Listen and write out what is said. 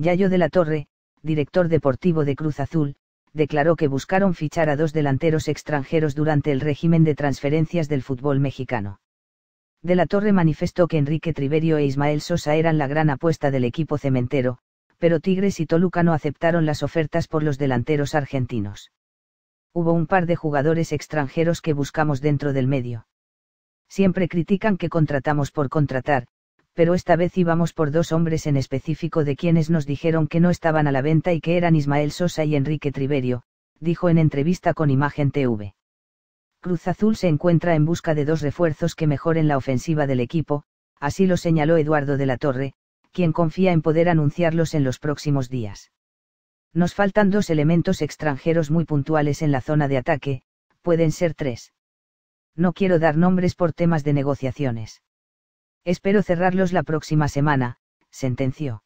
Yayo de la Torre, director deportivo de Cruz Azul, declaró que buscaron fichar a dos delanteros extranjeros durante el régimen de transferencias del fútbol mexicano. De la Torre manifestó que Enrique Triverio e Ismael Sosa eran la gran apuesta del equipo cementero, pero Tigres y Toluca no aceptaron las ofertas por los delanteros argentinos. Hubo un par de jugadores extranjeros que buscamos dentro del medio. Siempre critican que contratamos por contratar, pero esta vez íbamos por dos hombres en específico de quienes nos dijeron que no estaban a la venta y que eran Ismael Sosa y Enrique Triverio, dijo en entrevista con Imagen TV. Cruz Azul se encuentra en busca de dos refuerzos que mejoren la ofensiva del equipo, así lo señaló Eduardo de la Torre, quien confía en poder anunciarlos en los próximos días. Nos faltan dos elementos extranjeros muy puntuales en la zona de ataque, pueden ser tres. No quiero dar nombres por temas de negociaciones Espero cerrarlos la próxima semana, sentenció.